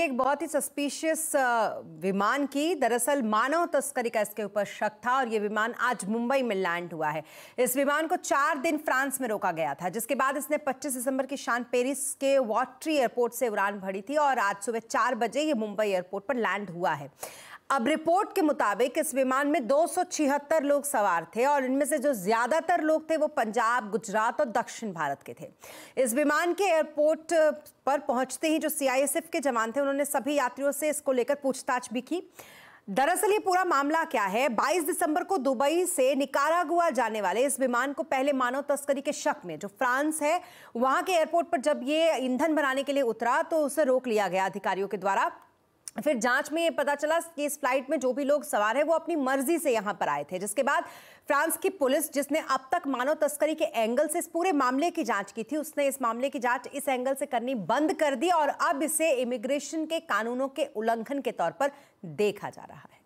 एक बहुत ही सस्पिशियस विमान की दरअसल मानव तस्करी का इसके ऊपर शक था और ये विमान आज मुंबई में लैंड हुआ है इस विमान को चार दिन फ्रांस में रोका गया था जिसके बाद इसने 25 दिसंबर की शान पेरिस के वॉट्री एयरपोर्ट से उड़ान भरी थी और आज सुबह चार बजे ये मुंबई एयरपोर्ट पर लैंड हुआ है अब रिपोर्ट के मुताबिक इस विमान में दो लोग सवार थे और इनमें से जो ज्यादातर लोग थे वो पंजाब गुजरात और दक्षिण भारत के थे इस विमान के एयरपोर्ट पर पहुंचते ही जो सीआईएसएफ के जवान थे उन्होंने सभी यात्रियों से इसको लेकर पूछताछ भी की दरअसल ये पूरा मामला क्या है 22 दिसंबर को दुबई से निकारागुआ जाने वाले इस विमान को पहले मानव तस्करी के शक में जो फ्रांस है वहां के एयरपोर्ट पर जब ये ईंधन बनाने के लिए उतरा तो उसे रोक लिया गया अधिकारियों के द्वारा फिर जांच में ये पता चला कि इस फ्लाइट में जो भी लोग सवार है वो अपनी मर्जी से यहाँ पर आए थे जिसके बाद फ्रांस की पुलिस जिसने अब तक मानव तस्करी के एंगल से इस पूरे मामले की जांच की थी उसने इस मामले की जांच इस एंगल से करनी बंद कर दी और अब इसे इमिग्रेशन के कानूनों के उल्लंघन के तौर पर देखा जा रहा है